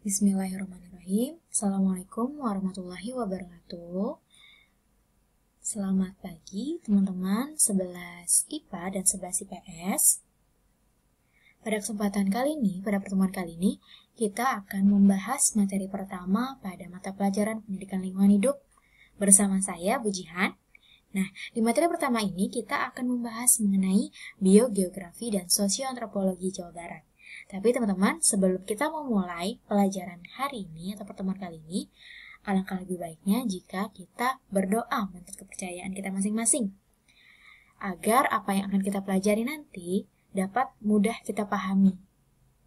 Bismillahirrahmanirrahim. Assalamualaikum warahmatullahi wabarakatuh. Selamat pagi teman-teman 11 IPA dan 11 IPS. Pada kesempatan kali ini, pada pertemuan kali ini, kita akan membahas materi pertama pada mata pelajaran pendidikan lingkungan hidup bersama saya, Bu Jihan. Nah, di materi pertama ini kita akan membahas mengenai biogeografi dan sosioantropologi Jawa Barat. Tapi teman-teman, sebelum kita memulai pelajaran hari ini atau pertemuan kali ini, alangkah lebih baiknya jika kita berdoa menurut kepercayaan kita masing-masing. Agar apa yang akan kita pelajari nanti dapat mudah kita pahami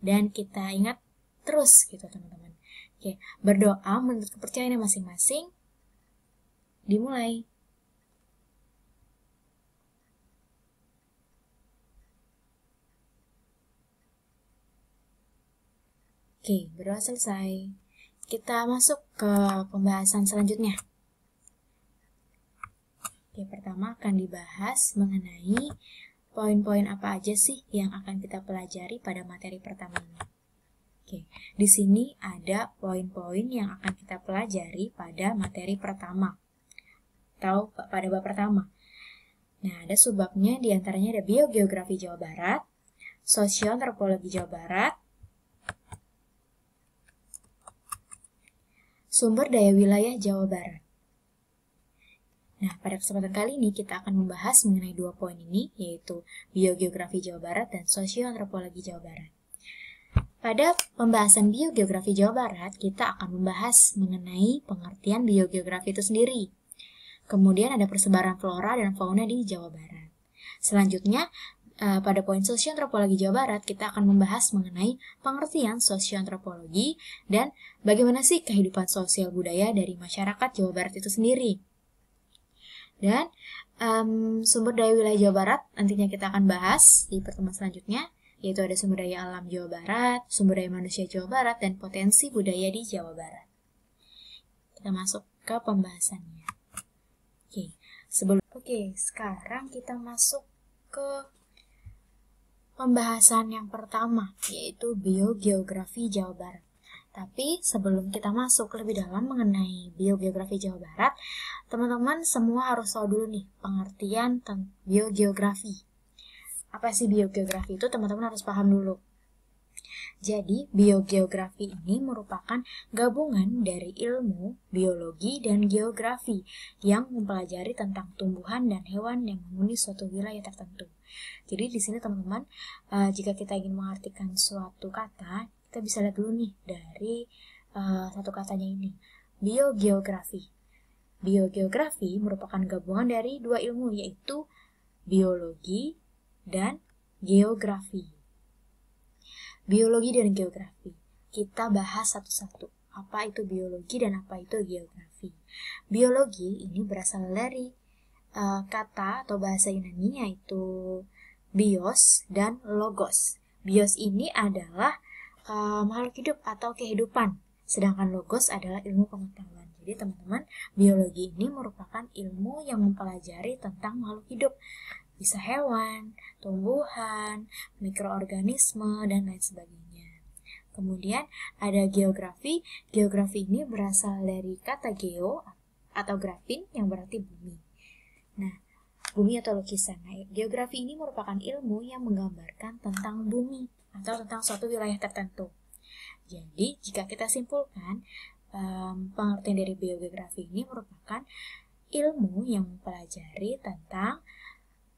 dan kita ingat terus gitu teman-teman. Oke, berdoa menurut kepercayaan masing-masing. Dimulai. Oke, berdoa selesai. Kita masuk ke pembahasan selanjutnya. Oke, pertama akan dibahas mengenai poin-poin apa aja sih yang akan kita pelajari pada materi pertama ini. Oke, di sini ada poin-poin yang akan kita pelajari pada materi pertama atau pada bab pertama. Nah, ada subbabnya diantaranya ada biogeografi Jawa Barat, sosial antropologi Jawa Barat, sumber daya wilayah Jawa Barat. Nah, pada kesempatan kali ini kita akan membahas mengenai dua poin ini, yaitu biogeografi Jawa Barat dan sosioantropologi Jawa Barat. Pada pembahasan biogeografi Jawa Barat, kita akan membahas mengenai pengertian biogeografi itu sendiri. Kemudian ada persebaran flora dan fauna di Jawa Barat. Selanjutnya, uh, pada poin sosioantropologi Jawa Barat kita akan membahas mengenai pengertian sosioantropologi dan bagaimana sih kehidupan sosial budaya dari masyarakat Jawa Barat itu sendiri. Dan um, sumber daya wilayah Jawa Barat nantinya kita akan bahas di pertemuan selanjutnya yaitu ada sumber daya alam Jawa Barat, sumber daya manusia Jawa Barat, dan potensi budaya di Jawa Barat. Kita masuk ke pembahasannya. Oke, okay. sebelum oke okay, sekarang kita masuk ke pembahasan yang pertama, yaitu biogeografi Jawa Barat. Tapi sebelum kita masuk lebih dalam mengenai biogeografi Jawa Barat, teman-teman semua harus tahu dulu nih pengertian tentang biogeografi. Apa sih biogeografi itu teman-teman harus paham dulu. Jadi, biogeografi ini merupakan gabungan dari ilmu biologi dan geografi yang mempelajari tentang tumbuhan dan hewan yang menghuni suatu wilayah tertentu. Jadi, di sini teman-teman, eh, jika kita ingin mengartikan suatu kata, kita bisa lihat dulu nih dari eh, satu katanya ini, biogeografi. Biogeografi merupakan gabungan dari dua ilmu yaitu biologi dan geografi biologi dan geografi. Kita bahas satu-satu, apa itu biologi dan apa itu geografi. Biologi ini berasal dari uh, kata atau bahasa Yunani yaitu bios dan logos. Bios ini adalah uh, makhluk hidup atau kehidupan, sedangkan logos adalah ilmu pengetahuan. Jadi teman-teman, biologi ini merupakan ilmu yang mempelajari tentang makhluk hidup bisa hewan, tumbuhan, mikroorganisme, dan lain sebagainya. Kemudian ada geografi. Geografi ini berasal dari kata geo atau grafin yang berarti bumi. Nah, bumi atau lukisan. Nah, geografi ini merupakan ilmu yang menggambarkan tentang bumi atau tentang suatu wilayah tertentu. Jadi, jika kita simpulkan, um, pengertian dari biogeografi ini merupakan ilmu yang mempelajari tentang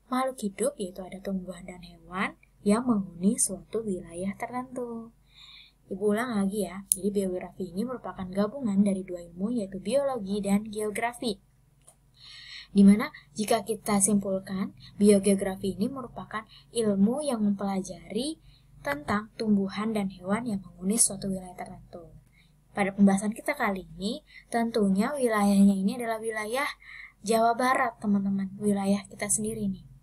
Makhluk hidup yaitu ada tumbuhan dan hewan yang menghuni suatu wilayah tertentu. Ibu ulang lagi ya, jadi biografi ini merupakan gabungan dari dua ilmu yaitu biologi dan geografi. Dimana jika kita simpulkan, biogeografi ini merupakan ilmu yang mempelajari tentang tumbuhan dan hewan yang menghuni suatu wilayah tertentu. Pada pembahasan kita kali ini, tentunya wilayahnya ini adalah wilayah Jawa Barat, teman-teman, wilayah kita sendiri nih.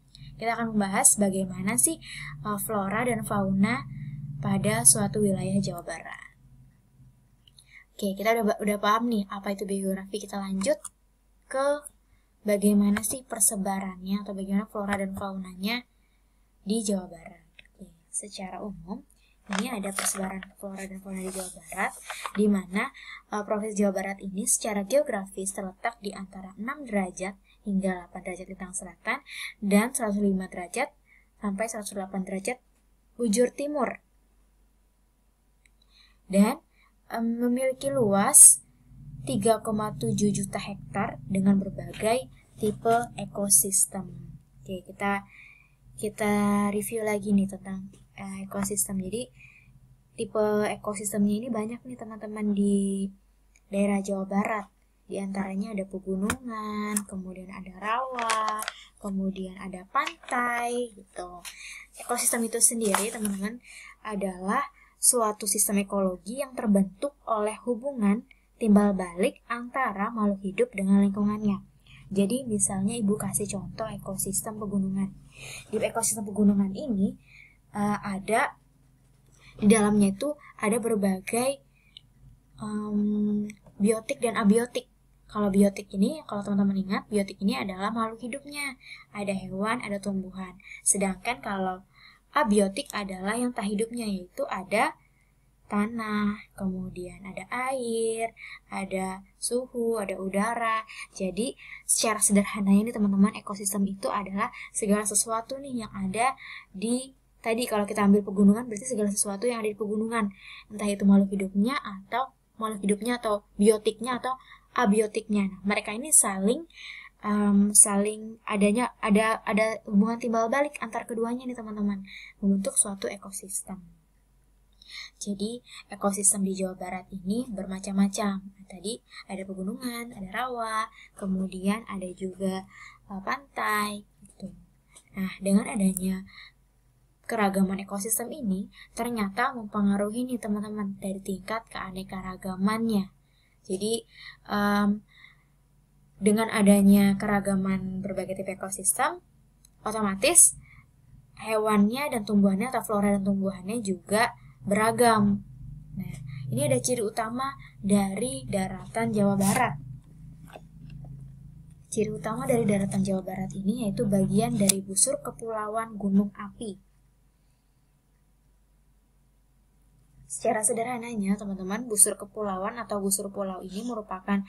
Kita akan membahas bagaimana sih uh, flora dan fauna pada suatu wilayah Jawa Barat. Oke, kita udah udah paham nih apa itu biografi. Kita lanjut ke bagaimana sih persebarannya atau bagaimana flora dan faunanya di Jawa Barat. Oke, secara umum ini ada persebaran flora dan fauna di Jawa Barat di mana uh, Provinsi Jawa Barat ini secara geografis terletak di antara 6 derajat hingga 8 derajat lintang selatan dan 105 derajat sampai 108 derajat bujur timur. Dan um, memiliki luas 3,7 juta hektar dengan berbagai tipe ekosistem. Oke, kita kita review lagi nih tentang uh, ekosistem. Jadi tipe ekosistemnya ini banyak nih teman-teman di daerah Jawa Barat di antaranya ada pegunungan, kemudian ada rawa, kemudian ada pantai gitu. Ekosistem itu sendiri teman-teman adalah suatu sistem ekologi yang terbentuk oleh hubungan timbal balik antara makhluk hidup dengan lingkungannya. Jadi misalnya ibu kasih contoh ekosistem pegunungan. Di ekosistem pegunungan ini uh, ada di dalamnya itu ada berbagai um, biotik dan abiotik. Kalau biotik ini, kalau teman-teman ingat, biotik ini adalah makhluk hidupnya. Ada hewan, ada tumbuhan. Sedangkan kalau abiotik adalah yang tak hidupnya, yaitu ada tanah, kemudian ada air, ada suhu, ada udara. Jadi secara sederhana ini teman-teman ekosistem itu adalah segala sesuatu nih yang ada di tadi kalau kita ambil pegunungan berarti segala sesuatu yang ada di pegunungan entah itu makhluk hidupnya atau makhluk hidupnya atau biotiknya atau abiotiknya. Nah, mereka ini saling um, saling adanya ada ada hubungan timbal balik antar keduanya nih teman-teman membentuk suatu ekosistem. Jadi ekosistem di Jawa Barat ini bermacam-macam. Nah, tadi ada pegunungan, ada rawa, kemudian ada juga uh, pantai. Gitu. Nah dengan adanya keragaman ekosistem ini ternyata mempengaruhi nih teman-teman dari tingkat keanekaragamannya jadi um, dengan adanya keragaman berbagai tipe ekosistem, otomatis hewannya dan tumbuhannya atau flora dan tumbuhannya juga beragam. Nah, ini ada ciri utama dari daratan Jawa Barat. Ciri utama dari daratan Jawa Barat ini yaitu bagian dari busur kepulauan Gunung Api. Secara sederhananya, teman-teman, busur kepulauan atau busur pulau ini merupakan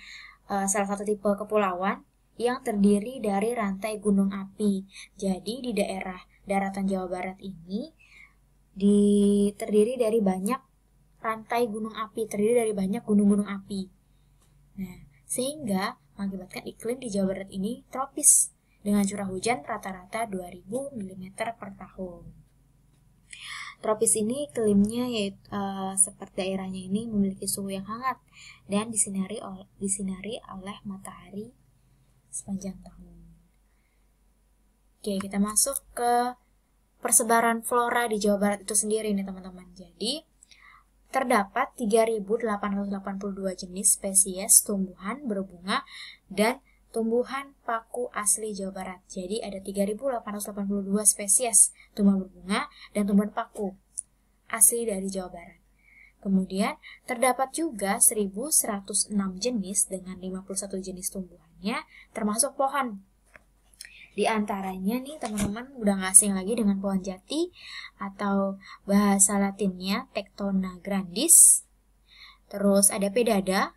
uh, salah satu tipe kepulauan yang terdiri dari rantai gunung api. Jadi di daerah daratan Jawa Barat ini di, terdiri dari banyak rantai gunung api, terdiri dari banyak gunung-gunung api. Nah, sehingga mengakibatkan iklim di Jawa Barat ini tropis dengan curah hujan rata-rata 2000 mm per tahun. Tropis ini iklimnya yaitu uh, eh, seperti daerahnya ini memiliki suhu yang hangat dan disinari oleh, disinari oleh matahari sepanjang tahun. Oke, kita masuk ke persebaran flora di Jawa Barat itu sendiri nih teman-teman. Jadi, terdapat 3.882 jenis spesies tumbuhan berbunga dan tumbuhan paku asli Jawa Barat. Jadi ada 3.882 spesies tumbuhan berbunga dan tumbuhan paku asli dari Jawa Barat. Kemudian terdapat juga 1.106 jenis dengan 51 jenis tumbuhannya termasuk pohon. Di antaranya nih teman-teman udah gak asing lagi dengan pohon jati atau bahasa latinnya Tectona grandis. Terus ada pedada,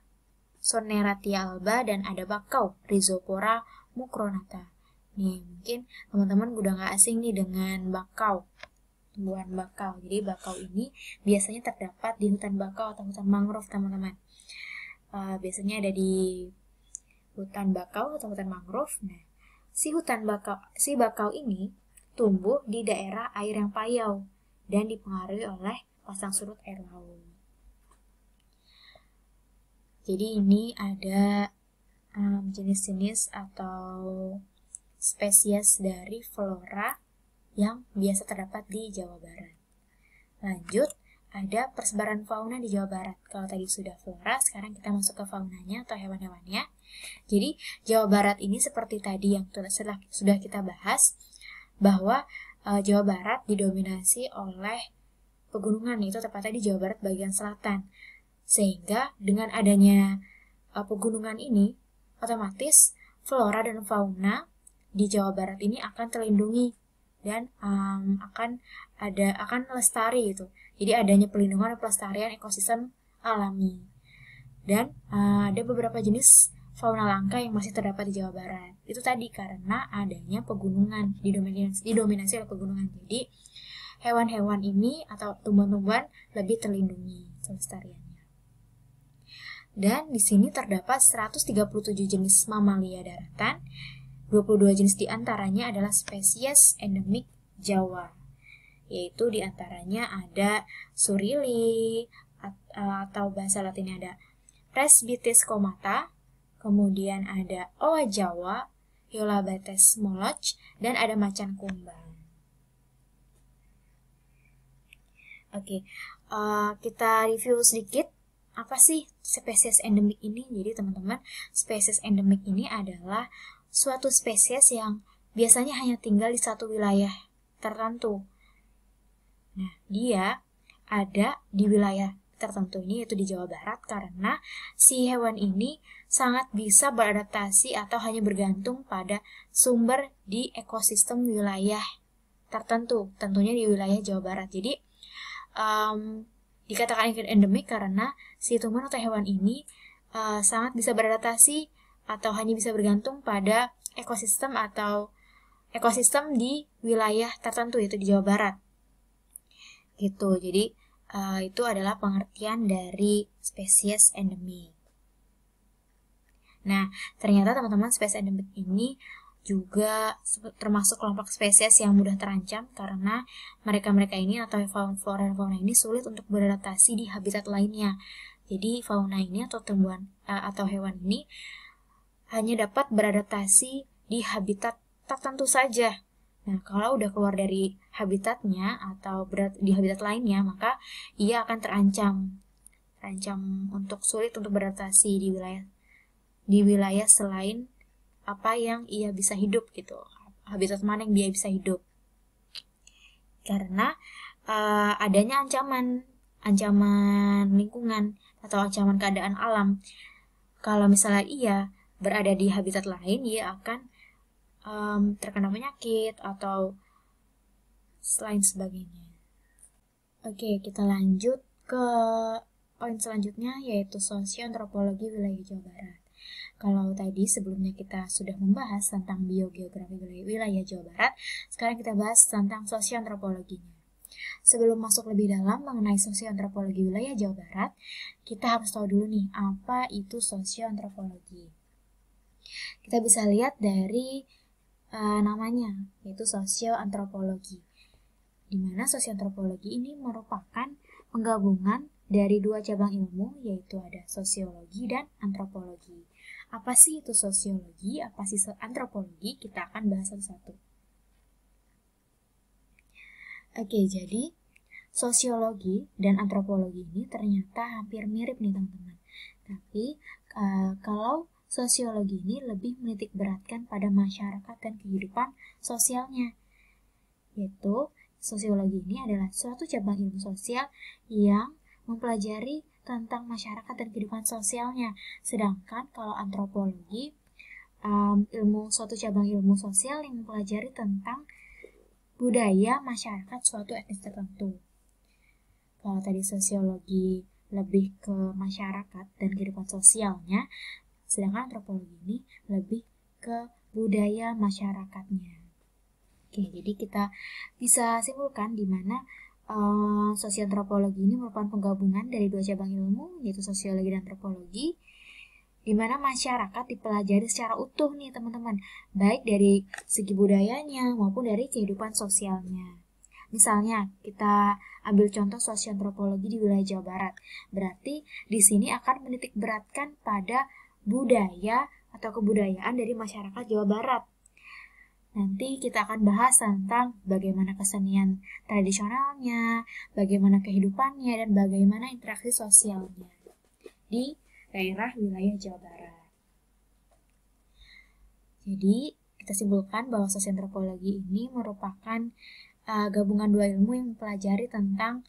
Soneratia alba, dan ada bakau, Rhizophora mucronata. Nih, mungkin teman-teman udah nggak asing nih dengan bakau, tumbuhan bakau. Jadi bakau ini biasanya terdapat di hutan bakau atau hutan mangrove, teman-teman. Uh, biasanya ada di hutan bakau atau hutan mangrove. Nah, si hutan bakau, si bakau ini tumbuh di daerah air yang payau dan dipengaruhi oleh pasang surut air laut. Jadi ini ada um, jenis-jenis atau spesies dari flora yang biasa terdapat di Jawa Barat. Lanjut, ada persebaran fauna di Jawa Barat. Kalau tadi sudah flora, sekarang kita masuk ke faunanya atau hewan-hewannya. Jadi, Jawa Barat ini seperti tadi yang telah sudah kita bahas, bahwa uh, Jawa Barat didominasi oleh pegunungan, itu tepatnya di Jawa Barat bagian selatan. Sehingga dengan adanya uh, pegunungan ini, otomatis flora dan fauna di Jawa Barat ini akan terlindungi dan um, akan ada akan lestari gitu. Jadi adanya pelindungan dan pelestarian ekosistem alami. Dan uh, ada beberapa jenis fauna langka yang masih terdapat di Jawa Barat. Itu tadi karena adanya pegunungan didominasi, didominasi oleh pegunungan. Jadi hewan-hewan ini atau tumbuhan-tumbuhan lebih terlindungi terlestarian dan di sini terdapat 137 jenis mamalia daratan. 22 jenis diantaranya adalah spesies endemik Jawa, yaitu diantaranya ada surili e, atau bahasa latinnya ada Resbitis comata, kemudian ada owa Jawa, moloch, dan ada macan kumbang. Oke, okay, e, uh, kita review sedikit apa sih spesies endemik ini? Jadi teman-teman, spesies endemik ini adalah suatu spesies yang biasanya hanya tinggal di satu wilayah tertentu. Nah, dia ada di wilayah tertentu ini yaitu di Jawa Barat karena si hewan ini sangat bisa beradaptasi atau hanya bergantung pada sumber di ekosistem wilayah tertentu, tentunya di wilayah Jawa Barat. Jadi um, Dikatakan endemik karena si tumbuhan atau hewan ini uh, sangat bisa beradaptasi atau hanya bisa bergantung pada ekosistem atau ekosistem di wilayah tertentu yaitu di Jawa Barat. Gitu. Jadi uh, itu adalah pengertian dari spesies endemik. Nah, ternyata teman-teman spesies endemik ini juga termasuk kelompok spesies yang mudah terancam karena mereka-mereka ini atau flora dan fauna ini sulit untuk beradaptasi di habitat lainnya. Jadi fauna ini atau tumbuhan e, atau hewan ini hanya dapat beradaptasi di habitat tertentu saja. Nah, kalau udah keluar dari habitatnya atau berat, di habitat lainnya, maka ia akan terancam terancam untuk sulit untuk beradaptasi di wilayah di wilayah selain apa yang ia bisa hidup gitu habitat mana yang dia bisa hidup karena uh, adanya ancaman ancaman lingkungan atau ancaman keadaan alam kalau misalnya ia berada di habitat lain ia akan um, terkena penyakit atau selain sebagainya oke kita lanjut ke poin selanjutnya yaitu sosioantropologi wilayah Jawa Barat kalau tadi sebelumnya kita sudah membahas tentang biogeografi wilayah Jawa Barat, sekarang kita bahas tentang sosioantropologinya. Sebelum masuk lebih dalam mengenai sosioantropologi wilayah Jawa Barat, kita harus tahu dulu nih apa itu sosioantropologi. Kita bisa lihat dari uh, namanya, yaitu sosioantropologi. Di mana sosioantropologi ini merupakan penggabungan dari dua cabang ilmu yaitu ada sosiologi dan antropologi. Apa sih itu sosiologi? Apa sih antropologi? Kita akan bahas satu-satu. Oke, jadi sosiologi dan antropologi ini ternyata hampir mirip nih teman-teman. Tapi uh, kalau sosiologi ini lebih menitik beratkan pada masyarakat dan kehidupan sosialnya. Yaitu sosiologi ini adalah suatu cabang ilmu sosial yang mempelajari tentang masyarakat dan kehidupan sosialnya. Sedangkan kalau antropologi, um, ilmu suatu cabang ilmu sosial yang mempelajari tentang budaya masyarakat suatu etnis tertentu. Kalau tadi sosiologi lebih ke masyarakat dan kehidupan sosialnya, sedangkan antropologi ini lebih ke budaya masyarakatnya. Oke, jadi kita bisa simpulkan di mana Eh, sosial antropologi ini merupakan penggabungan dari dua cabang ilmu yaitu sosiologi dan antropologi di mana masyarakat dipelajari secara utuh nih teman-teman baik dari segi budayanya maupun dari kehidupan sosialnya misalnya kita ambil contoh sosial antropologi di wilayah Jawa Barat berarti di sini akan menitik beratkan pada budaya atau kebudayaan dari masyarakat Jawa Barat Nanti kita akan bahas tentang bagaimana kesenian tradisionalnya, bagaimana kehidupannya, dan bagaimana interaksi sosialnya di daerah wilayah Jawa Barat. Jadi, kita simpulkan bahwa sosial antropologi ini merupakan uh, gabungan dua ilmu yang mempelajari tentang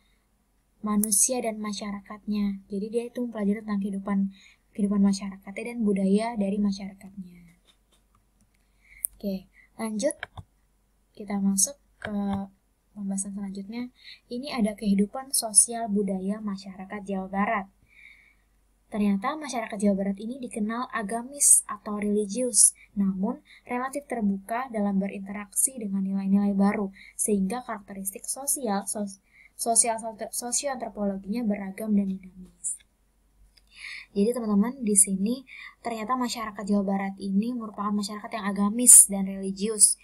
manusia dan masyarakatnya. Jadi dia itu mempelajari tentang kehidupan kehidupan masyarakatnya dan budaya dari masyarakatnya. Oke, lanjut kita masuk ke pembahasan selanjutnya ini ada kehidupan sosial budaya masyarakat Jawa Barat Ternyata masyarakat Jawa Barat ini dikenal agamis atau religius, namun relatif terbuka dalam berinteraksi dengan nilai-nilai baru, sehingga karakteristik sosial sos, sosial antropologinya beragam dan dinamis. Jadi teman-teman di sini ternyata masyarakat Jawa Barat ini merupakan masyarakat yang agamis dan religius.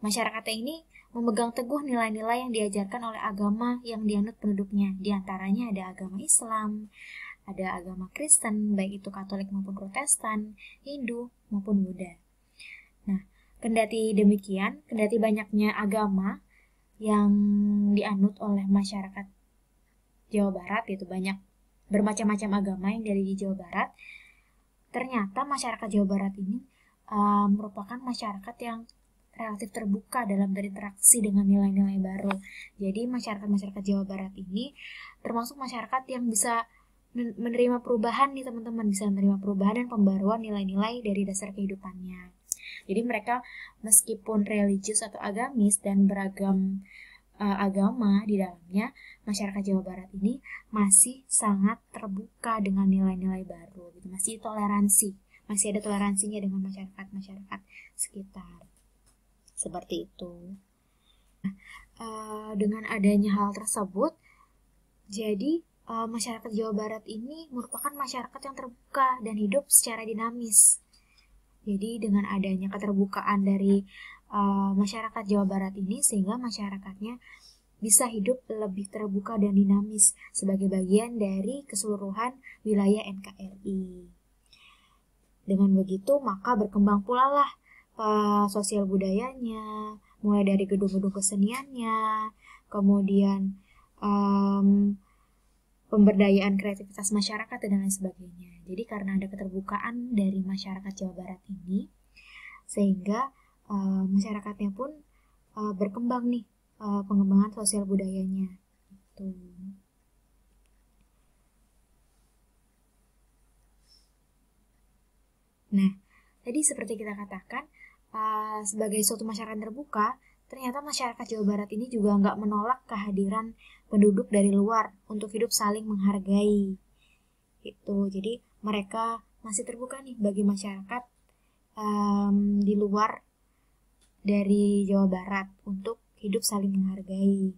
Masyarakat ini memegang teguh nilai-nilai yang diajarkan oleh agama yang dianut penduduknya. Di antaranya ada agama Islam, ada agama Kristen, baik itu Katolik maupun Protestan, Hindu maupun Buddha. Nah, kendati demikian, kendati banyaknya agama yang dianut oleh masyarakat Jawa Barat, yaitu banyak bermacam-macam agama yang dari di Jawa Barat ternyata masyarakat Jawa Barat ini uh, merupakan masyarakat yang relatif terbuka dalam berinteraksi dengan nilai-nilai baru. Jadi masyarakat-masyarakat Jawa Barat ini termasuk masyarakat yang bisa menerima perubahan nih teman-teman, bisa menerima perubahan dan pembaruan nilai-nilai dari dasar kehidupannya. Jadi mereka meskipun religius atau agamis dan beragam uh, agama di dalamnya, masyarakat Jawa Barat ini masih sangat terbuka dengan nilai-nilai baru, gitu. masih toleransi, masih ada toleransinya dengan masyarakat-masyarakat sekitar, seperti itu. Nah, uh, dengan adanya hal tersebut, jadi uh, masyarakat Jawa Barat ini merupakan masyarakat yang terbuka dan hidup secara dinamis. Jadi dengan adanya keterbukaan dari Eh, masyarakat Jawa Barat ini sehingga masyarakatnya bisa hidup lebih terbuka dan dinamis sebagai bagian dari keseluruhan wilayah NKRI. Dengan begitu, maka berkembang pula lah eh, sosial budayanya, mulai dari gedung-gedung keseniannya, kemudian um, pemberdayaan kreativitas masyarakat dan lain sebagainya. Jadi karena ada keterbukaan dari masyarakat Jawa Barat ini, sehingga Eh, masyarakatnya pun uh, berkembang nih uh, pengembangan sosial budayanya gitu. Nah, tadi seperti kita katakan uh, sebagai suatu masyarakat terbuka, ternyata masyarakat Jawa Barat ini juga nggak menolak kehadiran penduduk dari luar untuk hidup saling menghargai. Itu Jadi mereka masih terbuka nih bagi masyarakat um, di luar dari Jawa Barat untuk hidup saling menghargai.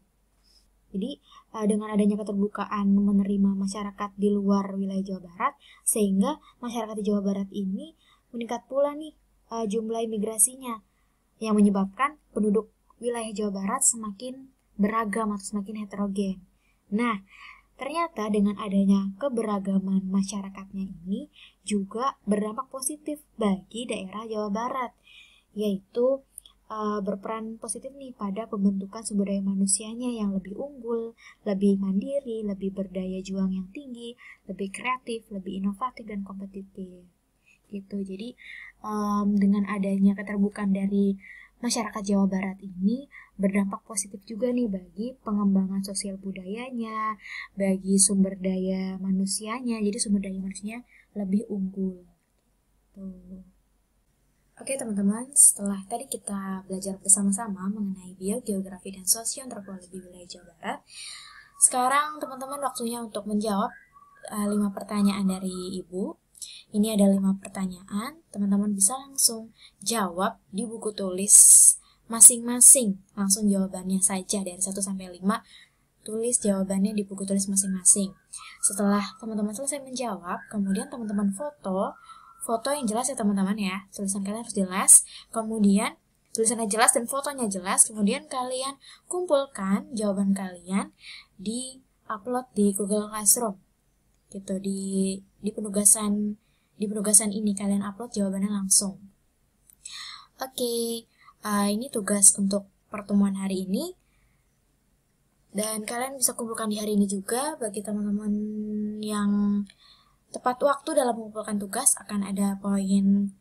Jadi eh, dengan adanya keterbukaan menerima masyarakat di luar wilayah Jawa Barat sehingga masyarakat di Jawa Barat ini meningkat pula nih eh, jumlah imigrasinya yang menyebabkan penduduk wilayah Jawa Barat semakin beragam atau semakin heterogen. Nah, Ternyata dengan adanya keberagaman masyarakatnya ini juga berdampak positif bagi daerah Jawa Barat, yaitu uh, berperan positif nih pada pembentukan sumber daya manusianya yang lebih unggul, lebih mandiri, lebih berdaya juang yang tinggi, lebih kreatif, lebih inovatif dan kompetitif. Gitu. Jadi um, dengan adanya keterbukaan dari masyarakat Jawa Barat ini berdampak positif juga nih bagi pengembangan sosial budayanya, bagi sumber daya manusianya. Jadi sumber daya manusianya lebih unggul. Tuh. Gitu. Oke teman-teman, setelah tadi kita belajar bersama-sama mengenai biogeografi dan sosioantropologi wilayah Jawa Barat, sekarang teman-teman waktunya untuk menjawab 5 eh, pertanyaan dari Ibu. Ini ada 5 pertanyaan, teman-teman bisa langsung jawab di buku tulis masing-masing. Langsung jawabannya saja dari 1 sampai 5, tulis jawabannya di buku tulis masing-masing. Setelah teman-teman selesai menjawab, kemudian teman-teman foto foto yang jelas ya teman-teman ya. Tulisan kalian harus jelas. Kemudian tulisannya jelas dan fotonya jelas. Kemudian kalian kumpulkan jawaban kalian di upload di Google Classroom. Gitu di di penugasan di penugasan ini kalian upload jawabannya langsung. Oke, okay, uh, eh, ini tugas untuk pertemuan hari ini. Dan kalian bisa kumpulkan di hari ini juga bagi teman-teman yang tepat waktu dalam mengumpulkan tugas akan ada poin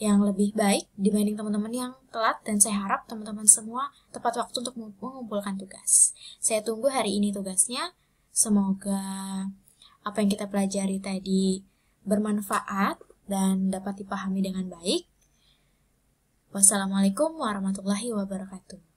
yang lebih baik dibanding teman-teman yang telat dan saya harap teman-teman semua tepat waktu untuk mengumpulkan tugas. Saya tunggu hari ini tugasnya. Semoga apa yang kita pelajari tadi bermanfaat dan dapat dipahami dengan baik. Wassalamualaikum warahmatullahi wabarakatuh.